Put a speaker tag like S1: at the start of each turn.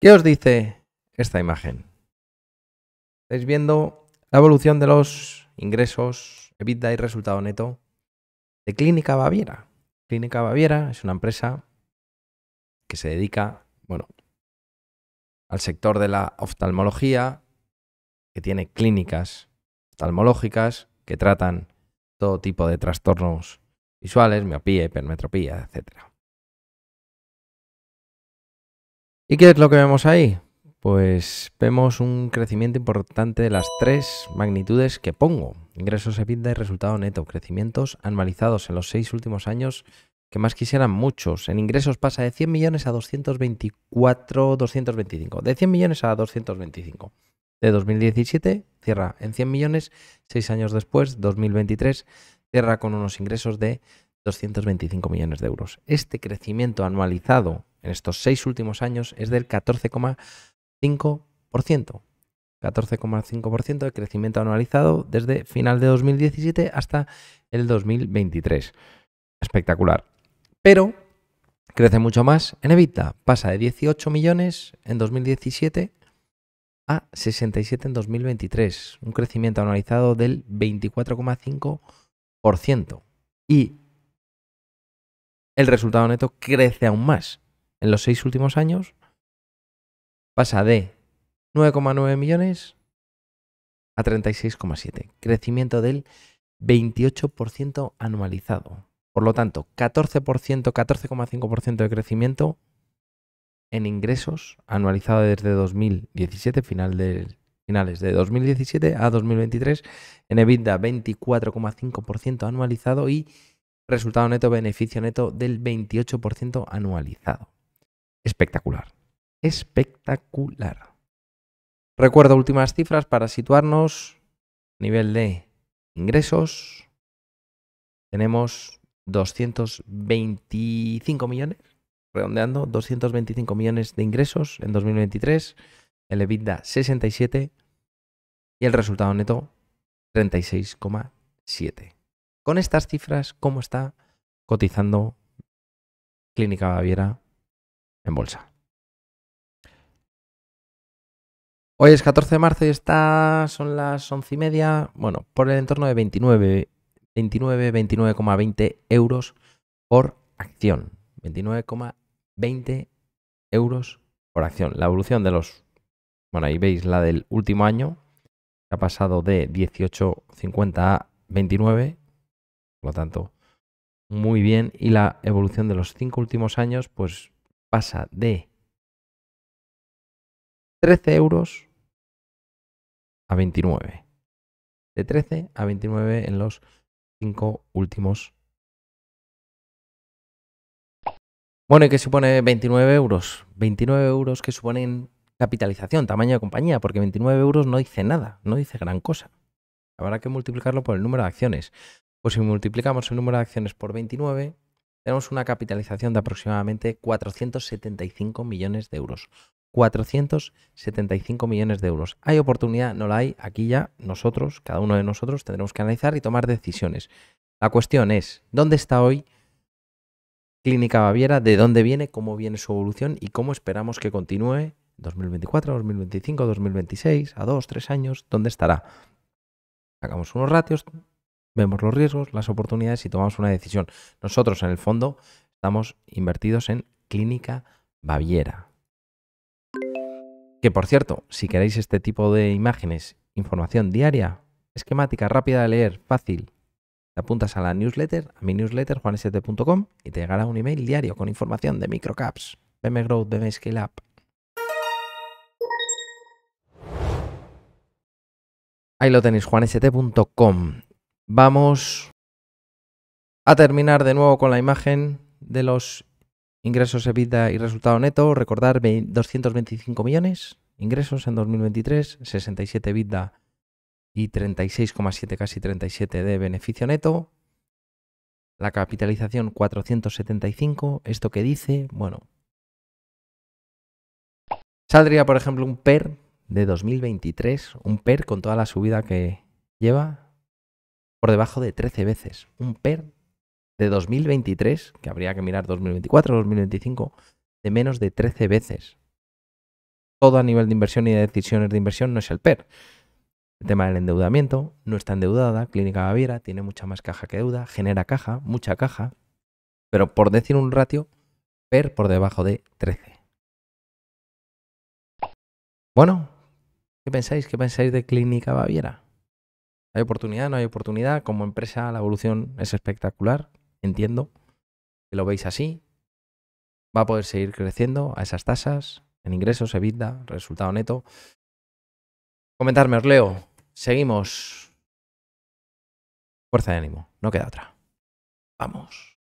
S1: ¿Qué os dice esta imagen? Estáis viendo la evolución de los ingresos, EBITDA y resultado neto de Clínica Baviera. Clínica Baviera es una empresa que se dedica, bueno, al sector de la oftalmología, que tiene clínicas oftalmológicas que tratan todo tipo de trastornos visuales, miopía, hipermetropía, etcétera. ¿Y qué es lo que vemos ahí? Pues vemos un crecimiento importante de las tres magnitudes que pongo. Ingresos, EBITDA y resultado neto. Crecimientos anualizados en los seis últimos años que más quisieran muchos. En ingresos pasa de 100 millones a 224, 225. De 100 millones a 225. De 2017 cierra en 100 millones. Seis años después, 2023, cierra con unos ingresos de 225 millones de euros. Este crecimiento anualizado en estos seis últimos años es del 14,5%. 14,5% de crecimiento anualizado desde final de 2017 hasta el 2023. Espectacular. Pero crece mucho más en Evita. Pasa de 18 millones en 2017 a 67 en 2023. Un crecimiento anualizado del 24,5%. Y el resultado neto crece aún más en los seis últimos años, pasa de 9,9 millones a 36,7. Crecimiento del 28% anualizado. Por lo tanto, 14%, 14,5% de crecimiento en ingresos anualizado desde 2017, final finales de 2017 a 2023, en EBITDA 24,5% anualizado y resultado neto, beneficio neto del 28% anualizado espectacular. Espectacular. Recuerdo últimas cifras para situarnos. Nivel de ingresos. Tenemos 225 millones, redondeando, 225 millones de ingresos en 2023. El EBITDA 67 y el resultado neto 36,7. Con estas cifras, ¿cómo está cotizando Clínica Baviera en bolsa. Hoy es 14 de marzo y está, son las 11 y media, bueno, por el entorno de 29, 29,20 euros por acción. 29,20 euros por acción. La evolución de los, bueno, ahí veis la del último año, ha pasado de 18,50 a 29, por lo tanto, muy bien. Y la evolución de los cinco últimos años, pues pasa de 13 euros a 29. De 13 a 29 en los cinco últimos. Bueno, ¿y qué supone 29 euros? 29 euros que suponen capitalización, tamaño de compañía, porque 29 euros no dice nada, no dice gran cosa. Habrá que multiplicarlo por el número de acciones. Pues si multiplicamos el número de acciones por 29, tenemos una capitalización de aproximadamente 475 millones de euros. 475 millones de euros. ¿Hay oportunidad? No la hay. Aquí ya nosotros, cada uno de nosotros, tendremos que analizar y tomar decisiones. La cuestión es, ¿dónde está hoy Clínica Baviera? ¿De dónde viene? ¿Cómo viene su evolución? ¿Y cómo esperamos que continúe 2024, 2025, 2026, a dos, tres años? ¿Dónde estará? Sacamos unos ratios, vemos los riesgos, las oportunidades y tomamos una decisión. Nosotros en el fondo estamos invertidos en Clínica Baviera. Que por cierto, si queréis este tipo de imágenes, información diaria, esquemática, rápida de leer, fácil, te apuntas a la newsletter, a mi newsletter y te llegará un email diario con información de microcaps, BM Growth, Ahí lo tenéis, juanst.com. Vamos a terminar de nuevo con la imagen de los ingresos EBITDA y resultado neto. Recordar 225 millones, ingresos en 2023, 67 EBITDA y 36,7 casi 37 de beneficio neto. La capitalización 475, esto que dice, bueno, saldría por ejemplo un PER de 2023, un PER con toda la subida que lleva por debajo de 13 veces. Un PER de 2023, que habría que mirar 2024, 2025, de menos de 13 veces. Todo a nivel de inversión y de decisiones de inversión no es el PER. El tema del endeudamiento, no está endeudada, Clínica Baviera tiene mucha más caja que deuda, genera caja, mucha caja, pero por decir un ratio, PER por debajo de 13. Bueno, ¿qué pensáis? ¿Qué pensáis de Clínica Baviera? ¿Hay oportunidad? ¿No hay oportunidad? Como empresa la evolución es espectacular, entiendo que lo veis así. Va a poder seguir creciendo a esas tasas en ingresos, EBITDA, resultado neto. Comentarme, os leo. Seguimos. Fuerza de ánimo, no queda otra. Vamos.